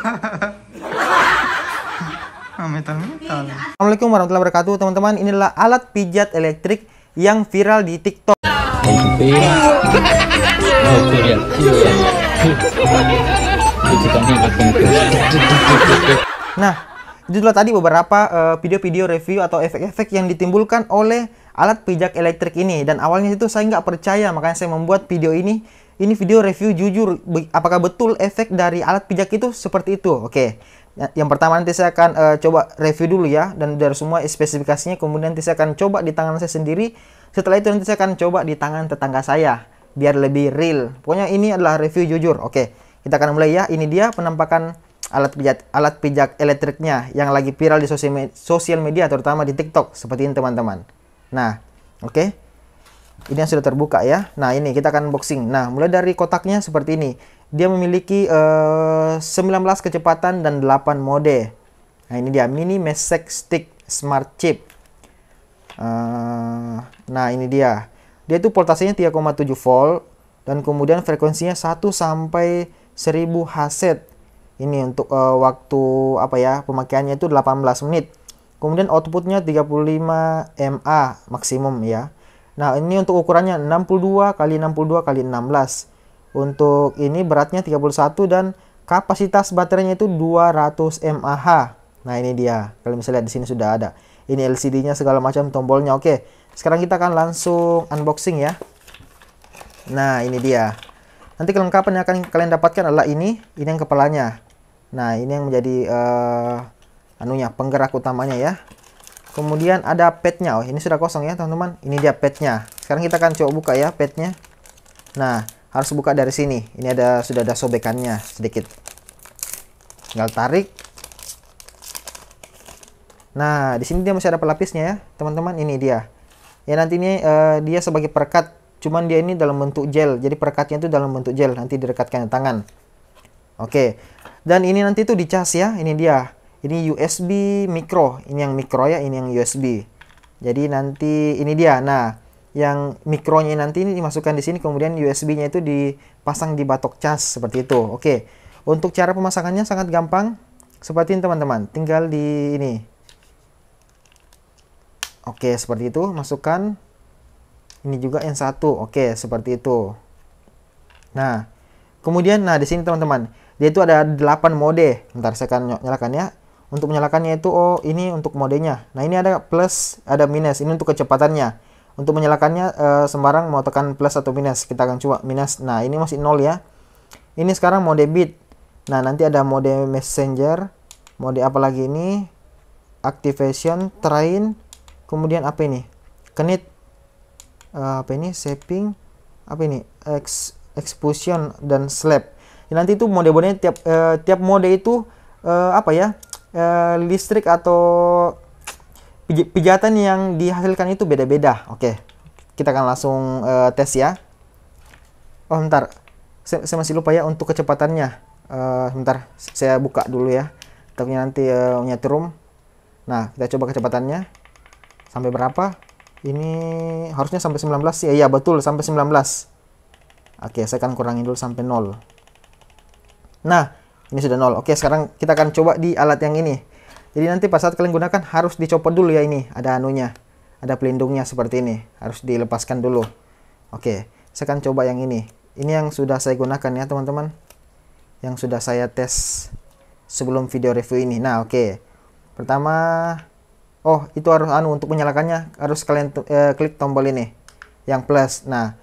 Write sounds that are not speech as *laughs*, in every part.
*laughs* Metal, metal. Assalamualaikum warahmatullahi wabarakatuh teman-teman inilah alat pijat elektrik yang viral di TikTok. Nah, itulah tadi beberapa eh, video-video uh, review atau efek-efek yang ditimbulkan oleh alat pijak elektrik ini dan awalnya itu saya nggak percaya makanya saya membuat video ini ini video review jujur apakah betul efek dari alat pijak itu seperti itu. Oke. Ya, yang pertama nanti saya akan uh, coba review dulu ya dan dari semua spesifikasinya kemudian nanti saya akan coba di tangan saya sendiri. Setelah itu nanti saya akan coba di tangan tetangga saya biar lebih real. Pokoknya ini adalah review jujur. Oke. Kita akan mulai ya. Ini dia penampakan alat pijak alat pijak elektriknya yang lagi viral di sosial media terutama di TikTok seperti ini teman-teman. Nah, oke. Okay. Ini yang sudah terbuka ya. Nah, ini kita akan unboxing. Nah, mulai dari kotaknya seperti ini. Dia memiliki uh, eh, 19 kecepatan dan 8 mode. Nah, ini dia mini mesek stick smart chip. Uh, nah, ini dia. Dia itu voltasenya 3,7 volt dan kemudian frekuensinya 1 sampai 1000 Hz. Ini untuk uh, waktu apa ya? Pemakaiannya itu 18 menit. Kemudian outputnya 35 MA maksimum ya. Nah, ini untuk ukurannya 62 x 62 x 16. Untuk ini beratnya 31 dan kapasitas baterainya itu 200 mAh. Nah, ini dia. Kalian bisa lihat di sini sudah ada. Ini LCD-nya segala macam tombolnya. Oke, sekarang kita akan langsung unboxing ya. Nah, ini dia. Nanti kelengkapan yang akan kalian dapatkan adalah ini, ini yang kepalanya. Nah, ini yang menjadi uh, anunya penggerak utamanya ya. Kemudian ada petnya, Oh, ini sudah kosong ya, teman-teman. Ini dia petnya. Sekarang kita akan coba buka ya petnya. Nah, harus buka dari sini. Ini ada sudah ada sobekannya sedikit. Tinggal tarik. Nah, di sini dia masih ada pelapisnya ya, teman-teman. Ini dia. Ya nantinya uh, dia sebagai perekat. Cuman dia ini dalam bentuk gel. Jadi perekatnya itu dalam bentuk gel. Nanti direkatkan tangan. Oke. Dan ini nanti itu dicas ya. Ini dia ini USB micro ini yang micro ya ini yang USB jadi nanti ini dia nah yang mikronya nanti ini dimasukkan di sini kemudian USB-nya itu dipasang di batok cas seperti itu oke untuk cara pemasangannya sangat gampang seperti ini teman-teman tinggal di ini oke seperti itu masukkan ini juga yang satu oke seperti itu nah kemudian nah di sini teman-teman dia itu ada 8 mode ntar saya akan nyalakan ya untuk menyalakannya itu oh ini untuk modenya. Nah, ini ada plus, ada minus. Ini untuk kecepatannya. Untuk menyalakannya eh, sembarang mau tekan plus atau minus. Kita akan coba minus. Nah, ini masih nol ya. Ini sekarang mode bit. Nah, nanti ada mode messenger, mode apa lagi ini? Activation, train, kemudian apa ini? Kenit uh, eh, apa ini? Shaping, apa ini? Ex explosion dan slap. Ya, nanti itu mode-modenya tiap uh, tiap mode itu uh, apa ya? Eh, listrik atau pijatan yang dihasilkan itu beda-beda. Oke, kita akan langsung uh, tes ya. Oh, bentar. Saya, saya masih lupa ya untuk kecepatannya. Uh, bentar, saya buka dulu ya. Tapi nanti uh, nyetrum. Nah, kita coba kecepatannya. Sampai berapa? Ini harusnya sampai 19 ya. Iya, betul sampai 19. Oke, saya akan kurangin dulu sampai 0. Nah, ini sudah nol. Oke, sekarang kita akan coba di alat yang ini. Jadi nanti pas saat kalian gunakan harus dicopot dulu ya ini. Ada anunya. Ada pelindungnya seperti ini. Harus dilepaskan dulu. Oke, saya akan coba yang ini. Ini yang sudah saya gunakan ya teman-teman. Yang sudah saya tes sebelum video review ini. Nah, oke. Pertama, oh itu harus anu untuk menyalakannya harus kalian eh, klik tombol ini yang plus. Nah,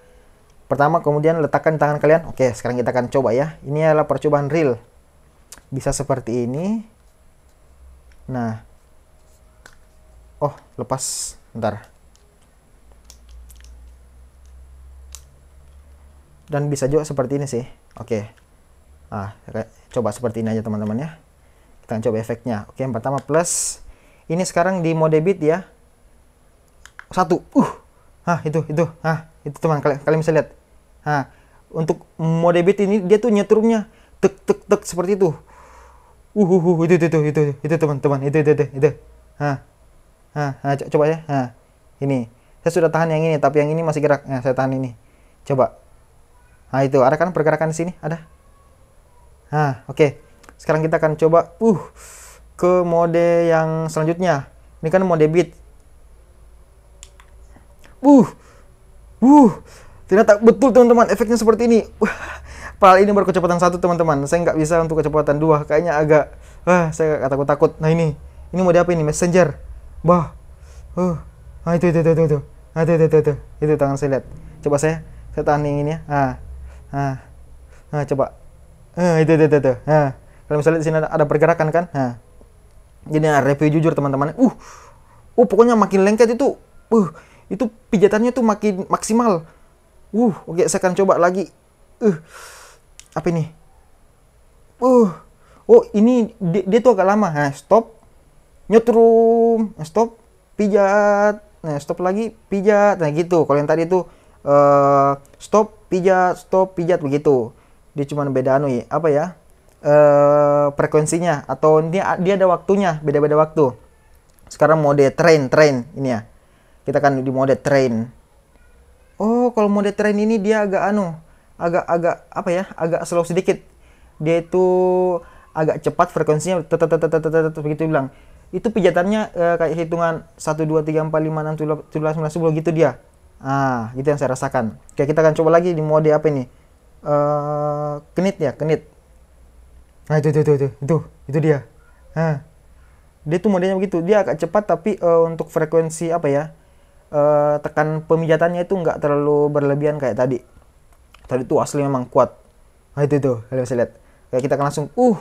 pertama kemudian letakkan di tangan kalian. Oke, sekarang kita akan coba ya. Ini adalah percobaan real bisa seperti ini nah oh lepas ntar dan bisa juga seperti ini sih oke ah coba seperti ini aja teman-teman ya kita coba efeknya oke yang pertama plus ini sekarang di mode bit ya satu uh ah itu itu ah itu teman kalian kalian bisa lihat ah untuk mode bit ini dia tuh nyetrumnya tek tek tek seperti itu uh, uh, uh itu itu itu itu itu teman-teman itu itu itu itu ha ha, ha coba ya ha ini saya sudah tahan yang ini tapi yang ini masih gerak nah saya tahan ini coba nah itu ada kan pergerakan di sini ada nah oke okay. sekarang kita akan coba uh ke mode yang selanjutnya ini kan mode beat uh uh ternyata betul teman-teman efeknya seperti ini file ini baru kecepatan satu teman-teman. Saya nggak bisa untuk kecepatan dua. Kayaknya agak, wah eh, saya takut takut. Nah ini, ini mau diapa ini? Messenger. Bah, uh, nah itu itu itu itu itu, nah, itu itu itu itu, itu tangan saya lihat. Coba saya, saya tahan yang ini ya. Ah, ah, ah coba. Ah, itu itu itu itu. Ah. Kalau misalnya di sini ada, ada pergerakan kan. Ah. Jadi nah, review jujur teman-teman. Uh, uh pokoknya makin lengket itu, uh itu pijatannya tuh makin maksimal. Uh, oke okay, saya akan coba lagi. Uh, apa ini uh oh ini dia, dia tuh agak lama nah stop nyetrum nah, stop pijat nah stop lagi pijat nah gitu kalau yang tadi itu uh, eh, stop pijat stop pijat begitu dia cuma beda anu ya apa ya uh, frekuensinya atau dia dia ada waktunya beda-beda waktu sekarang mode train train ini ya kita kan di mode train oh kalau mode train ini dia agak anu agak-agak apa ya agak slow sedikit dia itu agak cepat frekuensinya begitu bilang itu pijatannya e, kayak hitungan 1 2 3 4 5 6 7 8 9 10 gitu dia ah gitu yang saya rasakan oke kita akan coba lagi di mode apa ini e, kenit ya kenit nah itu itu itu itu itu, itu dia Nah, dia tuh modelnya begitu dia agak cepat tapi uh, untuk frekuensi apa ya uh, tekan pemijatannya itu nggak terlalu berlebihan kayak tadi tadi tuh asli memang kuat nah itu tuh kalian bisa lihat kayak kita akan langsung uh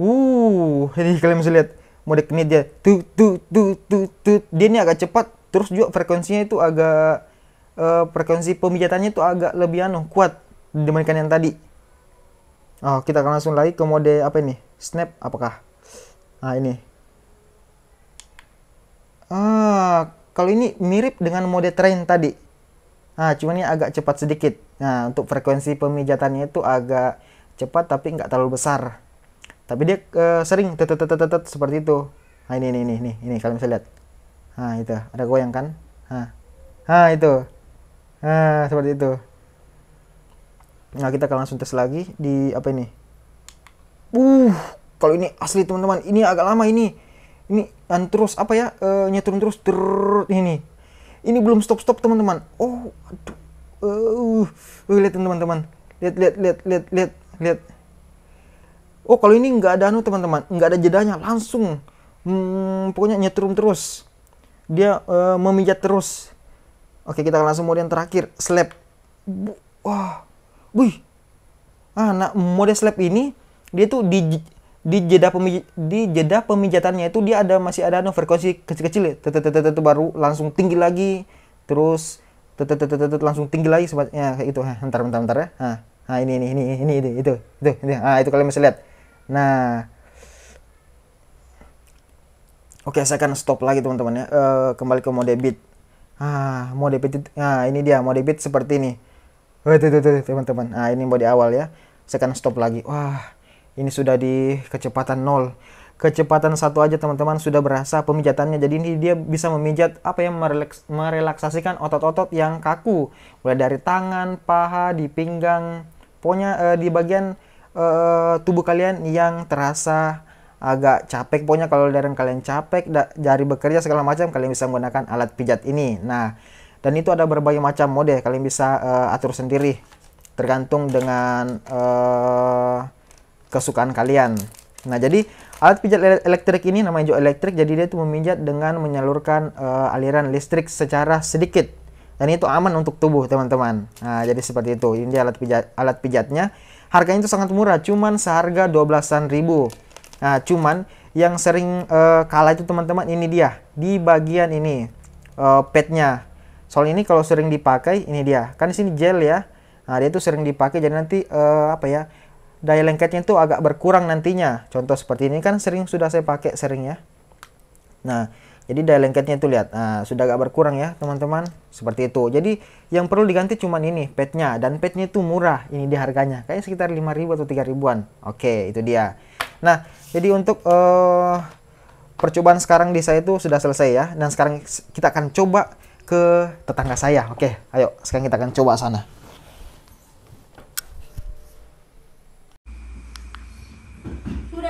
uh ini kalian bisa lihat mode ini dia tuh tuh tuh tuh tuh dia ini agak cepat terus juga frekuensinya itu agak uh, frekuensi pemijatannya itu agak lebih anu kuat dibandingkan yang tadi oh kita akan langsung lagi ke mode apa ini snap apakah nah ini ah kalau ini mirip dengan mode train tadi Nah, cuma ini agak cepat sedikit. Nah, untuk frekuensi pemijatannya itu agak cepat tapi nggak terlalu besar. Tapi dia uh, sering tetetetetetet seperti itu. Nah, ini, ini, ini, ini, ini kalian bisa lihat. Nah, itu. Ada goyang kan? Nah, nah itu. Nah, seperti itu. Nah, kita akan langsung tes lagi di apa ini? Uh, kalau ini asli teman-teman, ini agak lama ini. Ini dan terus apa ya? Uh, eh, nyetrum terus ter ini ini belum stop stop teman-teman oh aduh eh, uh, lihat teman-teman lihat lihat lihat lihat lihat lihat oh kalau ini nggak ada anu teman-teman nggak ada jedanya langsung hmm, pokoknya nyetrum terus dia uh, memijat terus oke kita langsung mode yang terakhir slap wah wih ah nah mode slap ini dia tuh di di jeda pemij di jeda pemijatannya itu dia ada masih ada no anu, frekuensi kecil-kecil ya baru langsung tinggi lagi terus langsung tinggi lagi sebabnya kayak itu ntar bentar bentar ya nah, nah ini ini ini ini itu itu itu, itu. itu kalian bisa lihat nah oke saya akan stop lagi teman-teman ya eh, kembali ke mode beat ah mode beat nah ini dia mode beat seperti ini teman-teman nah ini mode awal ya saya akan stop lagi wah ini sudah di kecepatan nol kecepatan satu aja teman-teman sudah berasa pemijatannya jadi ini dia bisa memijat apa yang merelaks merelaksasikan otot-otot yang kaku mulai dari tangan paha di pinggang pokoknya e, eh, di bagian e, tubuh kalian yang terasa agak capek pokoknya kalau dari kalian capek jari bekerja segala macam kalian bisa menggunakan alat pijat ini nah dan itu ada berbagai macam mode kalian bisa e, atur sendiri tergantung dengan kesukaan kalian. Nah, jadi alat pijat elektrik ini namanya juga elektrik, jadi dia itu memijat dengan menyalurkan uh, aliran listrik secara sedikit. Dan itu aman untuk tubuh, teman-teman. Nah, jadi seperti itu. Ini dia alat pijat alat pijatnya. Harganya itu sangat murah, cuman seharga 12-an ribu. Nah, cuman yang sering uh, kalah itu teman-teman ini dia di bagian ini uh, padnya. Soal ini kalau sering dipakai ini dia. Kan di sini gel ya. Nah, dia itu sering dipakai jadi nanti uh, apa ya? daya lengketnya itu agak berkurang nantinya. Contoh seperti ini kan sering sudah saya pakai sering ya. Nah, jadi daya lengketnya itu lihat, nah, sudah agak berkurang ya teman-teman, seperti itu. Jadi yang perlu diganti cuma ini, petnya Dan petnya itu murah, ini di harganya. Kayaknya sekitar 5000 atau 3000-an. Oke, itu dia. Nah, jadi untuk uh, percobaan sekarang di saya itu sudah selesai ya. Dan sekarang kita akan coba ke tetangga saya. Oke, ayo sekarang kita akan coba sana.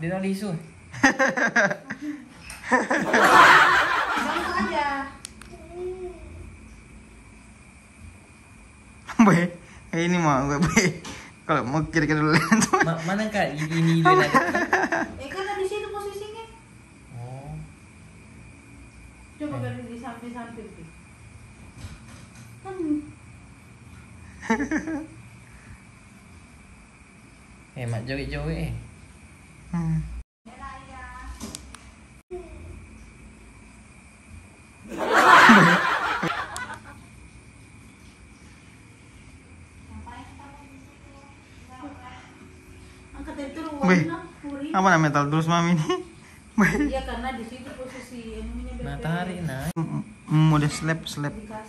Dia nol isu. Langsung aja. Be, ini mau gue be. Kalau mau kira-kira dulu. mana kak ini dia Eh kan di situ posisinya. Oh. Coba kalau eh. di samping-samping. Kan *laughs* Eh, mak joget-joget eh. Wih, apa namanya metal terus mami ini? Iya karena di situ posisi ini Matahari nah. Mode mm, slap slap.